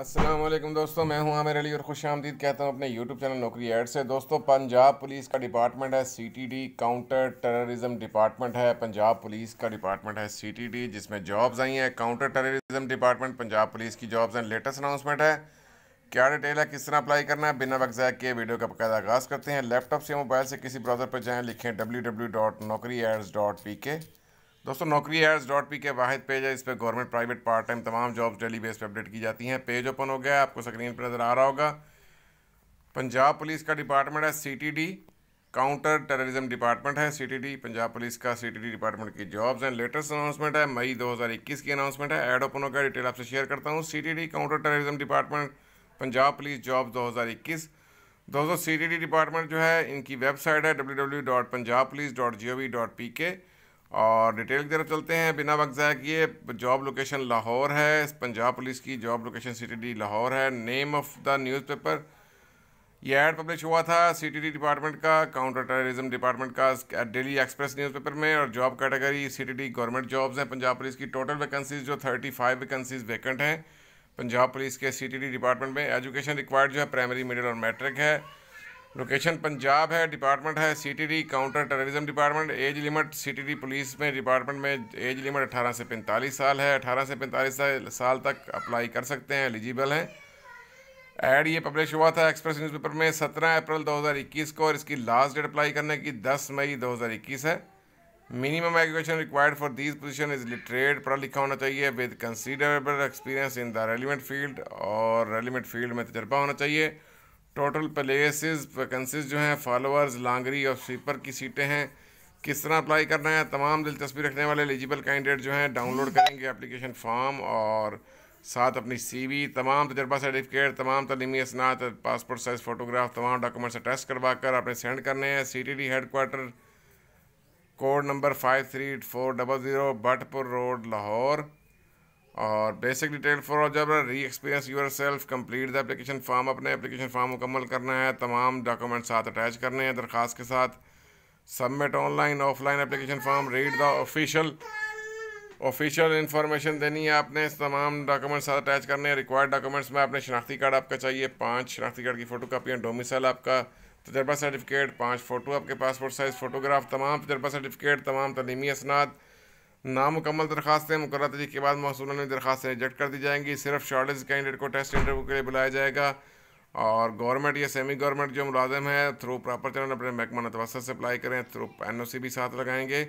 असलम दोस्तों मैं हूं आमिर अली और खुश आमदीद कहता हूं अपने यूट्यूब चैनल नौकरी ऐड से दोस्तों पंजाब पुलिस का डिपार्टमेंट है सीटीडी काउंटर टेररिज्म डिपार्टमेंट है पंजाब पुलिस का डिपार्टमेंट है सीटीडी जिसमें जॉब्स आई हैं counter terrorism department Punjab police की जॉब्स हैं लेटेस्ट अनाउंसमेंट है क्या डिटेल है किस तरह अप्लाई करना है बिना वक्त के वीडियो का बकायदा आगाज़ करते हैं लैपटॉप से मोबाइल से किसी ब्राउज़र पर जाएँ लिखें W W dot Naukri ads dot P K दोस्तों नौकरी एड्स डॉट पी के वाहिद पेज है इस पर गवर्नमेंट प्राइवेट पार्ट टाइम तमाम जॉब्स डेली बेस पर अपडेट की जाती हैं पेज ओपन हो गया आपको स्क्रीन पर नज़र आ रहा होगा पंजाब पुलिस का डिपार्टमेंट है सीटीडी काउंटर टेररिज्म डिपार्टमेंट है सीटीडी पंजाब पुलिस का सीटीडी डिपार्टमेंट की जॉब्स एंड लेटेस्ट अनाउंसमेंट है मई 2021 की अनाउंसमेंट है एड ओपन होकर डिटेल आपसे शेयर करता हूँ CTD counter terrorism department Punjab police job 2021 दोस्तों डी डिपार्टमेंट जो है इनकी वेबसाइट है W W dot dot dot Punjab police G O V P K और डिटेल की तरफ चलते हैं बिना वक्त ज़ाया किए जॉब लोकेशन लाहौर है पंजाब पुलिस की जॉब लोकेशन डी लाहौर है नेम ऑफ द न्यूज़पेपर यह एड पब्लिश हुआ था डी डिपार्टमेंट का काउंटर टेररिज्म डिपार्टमेंट का डेली एक्सप्रेस न्यूज़पेपर में और job category the government jobs हैं पंजाब पुलिस की टोटल वैकेंसीज जो थर्टी फाइव वैकेंसीज वैकेंट हैं पंजाब पुलिस के डी डिपार्टमेंट में एजुकेशन रिक्वायर्ड जो है प्राइमरी मिडिल और मैट्रिक है लोकेशन पंजाब है डिपार्टमेंट है CTD counter terrorism department age limit CTD police में डिपार्टमेंट में एज लिमिट 18 से 45 साल है 18 से 45 साल, तक अप्लाई कर सकते हैं एलिजिबल हैं एड ये पब्लिश हुआ था एक्सप्रेस न्यूज़पेपर में 17 अप्रैल 2021 को और इसकी लास्ट डेट अप्लाई करने की 10 मई 2021 है minimum education required for this position is literate पढ़ा लिखा होना चाहिए with considerable experience in the relevant field और रेलिवेंट फील्ड में तजर्बा होना चाहिए टोटल प्लेसेस वैकेंसीज जो हैं फॉलोअर्स लांगरी और स्वीपर की सीटें हैं किस तरह अप्लाई करना है तमाम दिलचस्पी रखने वाले एलिजिबल कैंडिडेट जो हैं डाउनलोड करेंगे एप्लीकेशन फॉर्म और साथ अपनी वी तमाम तजर्बा सर्टिफिकेट तमाम तलीमी असनात पासपोर्ट साइज़ फ़ोटोग्राफ तमाम डॉक्यूमेंट्स अटैच करवा कर आपने सेंड करने हैं C T D quarter code number five three four double zero Bhatpur road Lahore और बेसिक डिटेल फॉर जब री experience yourself complete the application form अपने एप्लीकेशन फार्म मुकम्मल करना है तमाम डॉक्यूमेंट साथ अटैच करने हैं दरख्वास्त के साथ submit online offline application form read the official official information देनी है आपने तमाम डॉक्यूमेंट्स साथ अटैच करने हैं रिक्वायर्ड डॉक्यूमेंट्स में आपने शनाख्ती कार्ड आपका चाहिए पाँच शनाख्ती कार्ड की फ़ोटो कापियाँ डोमिसल आपका तजर्बा सर्टिफिकेट पाँच फ़ोटो आपके पासपोर्ट साइज़ फ़ोटोग्राफ तमाम तजर्बा सर्टिफिकेट तमाम तलीमी असनाद नामुकम्मल दरखास्तें मुकर तरीक के बाद मौसू में दरखास्तें रिजेक्ट कर दी जाएंगी सिर्फ शॉर्टेज कैंडिडेट को टेस्ट इंटरव्यू के लिए बुलाया जाएगा और गवर्नमेंट या सेमी गवर्नमेंट जो मुलाजम है थ्रू प्रॉपर चैनल अपने महकमा मतवसत से अप्लाई करें थ्रू एन ओ सी भी साथ लगाएंगे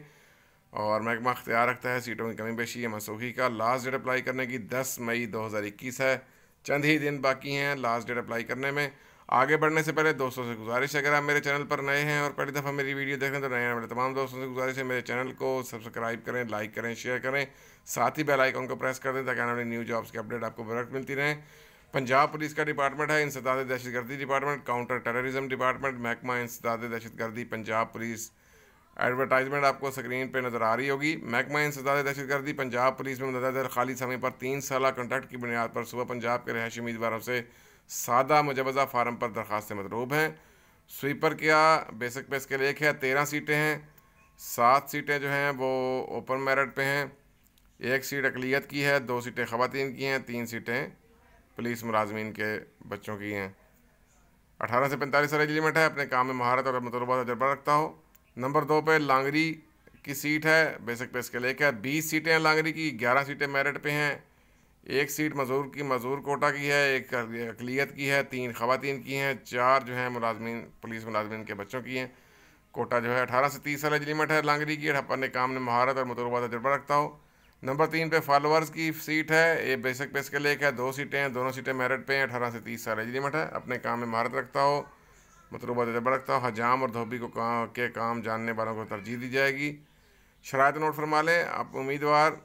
और महकमा अख्तियार रखता है सीटों की कमी पेशी या मनसूखी का लास्ट डेट अप्लाई करने की दस मई दो हज़ार इक्कीस है चंद ही दिन बाकी हैं लास्ट डेट अप्लाई करने में आगे बढ़ने से पहले दोस्तों से गुजारिश है अगर आप मेरे चैनल पर नए हैं और पहली दफ़ा मेरी वीडियो देख तो नए हैं मेरे तमाम दोस्तों से गुजारिश है मेरे चैनल को सब्सक्राइब करें लाइक करें शेयर करें साथ ही बेल आइकॉन को प्रेस कर दें ताकि आने वाली न्यू जॉब्स की अपडेट आपको बरक मिलती रहें पंजाब पुलिस का डिपार्टमेंट है इंसदाद दहशतगर्दी डिपार्टमेंट काउंटर टेररिज्म डिपार्टमेंट महकमा इंसदाद दहशतगर्दी पंजाब पुलिस एडवर्टाइजमेंट आपको स्क्रीन पर नजर आ रही होगी महकमा इंसदाद दहशतगर्दी पंजाब पुलिस में मददर खाली समय पर तीन साल कंट्रैक्ट की बुनियाद पर सुबह पंजाब के रहायशी उम्मीदवारों से सादा मुजवज़ा फार्म पर दरख्वास्तें मतलूब हैं स्वीपर क्या बेसिक पे इसके लिए है तेरह सीटें हैं सात सीटें जो हैं वो ओपन मेरिट पे हैं एक सीट अकलीत की है दो सीटें ख़वान की हैं तीन सीटें पुलिस मुलाजमीन के बच्चों की हैं अठारह से पैंतालीस साल एलिमेंट है अपने काम में महारत और मतलूबा तजर्बा रखता हो नंबर दो पे लांगरी की सीट है बेसिक पे इसके है बीस सीटें हैं लांगरी की ग्यारह सीटें मेरिट पे हैं एक सीट मजदूर की मजदूर कोटा की है एक अकलीत की है तीन खातन की हैं चार जो हैं मुलाजमन पुलिस मुलाजमीन के बच्चों की हैं कोटा जो है अठारह से तीस साल एज लिमिट है लांगरी की अपने ने काम में महारत और मतलब तजर्बा रखता हो नंबर तीन पे फॉलोअर्स की सीट है ये बेसिक पे इसके लेख है दो सीटें हैं दोनों सीटें मेरिट पे हैं अठारह से तीस साल एज लिमिट है अपने काम में महारत रखता हो मतलबा तजर्बा रखता हो हजाम और धोबी को काम के काम जानने वालों को तरजीह दी जाएगी शरात नोट फरमा लें आप उम्मीदवार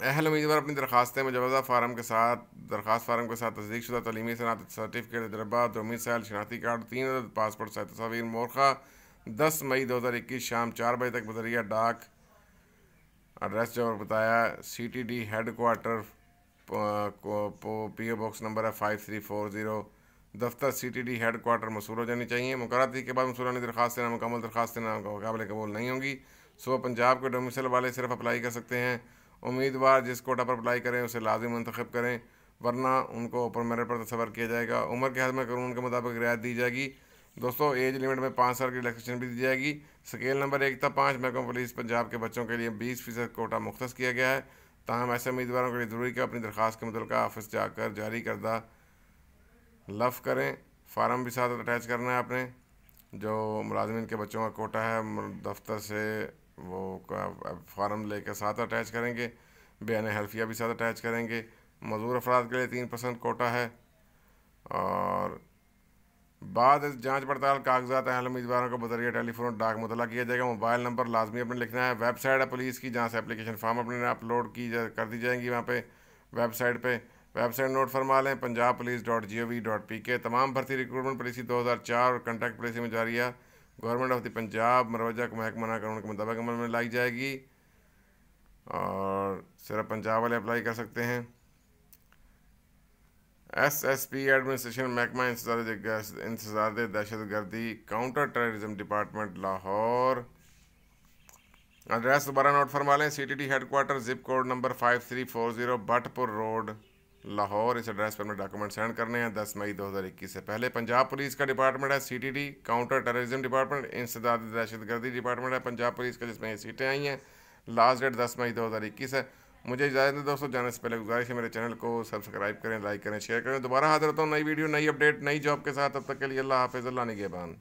अहल उम्मीदवार अपनी दरखास्तें मुजवजा फार्म के साथ दरखास्त फार्म के साथ तस्दीक शुदा तलीमी सनात सर्टिफिकेट तजर्बा दोमी साल शनाख्ती कार्ड तीन अदद पासपोर्ट साइज तस्वीर मोरखा दस मई दो हज़ार इक्कीस शाम चार बजे तक बजरिया डाक एड्रेस जो बताया C T D headquarter P O box number है फाइव थ्री फोर ज़ीरो दफ्तर C T D headquarter मसूल हो जानी चाहिए मुकराती के बाद मसूरानी दरखास्त नामकमल दरखास्त नाम काबिल कबूल नहीं होंगी सुबह पंजाब के डोमिसल वाले सिर्फ अप्लाई कर सकते हैं उम्मीदवार जिस कोटा पर अप्लाई करें उसे लाजिम मंतखब करें वरना उनको ऊपर मेरिट पर तस्वर किया जाएगा उम्र के हद में कानून के मुताबिक रियायत दी जाएगी दोस्तों एज लिमिट में पाँच साल की रिलैक्सेशन भी दी जाएगी स्केल नंबर एक था पाँच महकमा पुलिस पंजाब के बच्चों के लिए बीस फीसद कोटा मुख्त किया गया है तहम ऐसे उम्मीदवारों के लिए ज़रूरी कि अपनी दरख्वास के मुतल ऑफिस जाकर जारी करदा लफ करें फार्म भी साथ अटैच करना है आपने जो मुलाजमन के बच्चों का कोटा है दफ्तर से वो फार्म ले साथ अटैच करेंगे बयान हल्फिया भी साथ अटैच करेंगे मजदूर अफराद के लिए तीन परसेंट कोटा है और बाद जाँच पड़ताल कागजात अहल उम्मीदवारों को बजरिया टेलीफोन और डाक मुतला किया जाएगा मोबाइल नंबर लाजमी अपने लिखना है वेबसाइट है पुलिस की जहाँ से एप्लीकेशन फॉर्म अपने अपलोड की जा, कर दी जाएंगी वहाँ पर वेबसाइट पर वेबसाइट नोट फरमा लें Punjab police dot G O V dot P K तमाम भर्ती रिक्रूटमेंट पॉलिसी दो हज़ार चार और कंटैक्ट पॉलिसी में जारी है गवर्नमेंट ऑफ द पंजाब मरवजा को महकमा कानून के मुताबिक अमल में लाई जाएगी और सिर्फ पंजाब वाले अप्लाई कर सकते हैं एस एस पी एडमिनिस्ट्रेशन महकमा इंतजार दहशत गर्दी counter terrorism department Lahore address दोबारा नोट फरमा लें C T T headquarter zip code number five three four zero Bhatpur road Lahore इस एड्रेस पर हमें डॉक्यूमेंट सेंड करने हैं 10 मई 2021 से पहले पंजाब पुलिस का डिपार्टमेंट है सीटीडी काउंटर टेररिज्म डिपार्टमेंट इंसदाद दहशतगर्दी डिपार्टमेंट है पंजाब पुलिस का जिसमें ये सीटें आई हैं लास्ट डेट 10 मई 2021 है मुझे इजाज़त है दोस्तों जाने से पहले गुजारिश है मेरे चैनल को सब्सक्राइब करें लाइक करें शेयर करें दोबारा हाजिर होता हूँ नई वीडियो नई अपडेट नई जॉब के साथ तब तक के लिए अल्लाह हाफिज़ अल्लाह निगेबान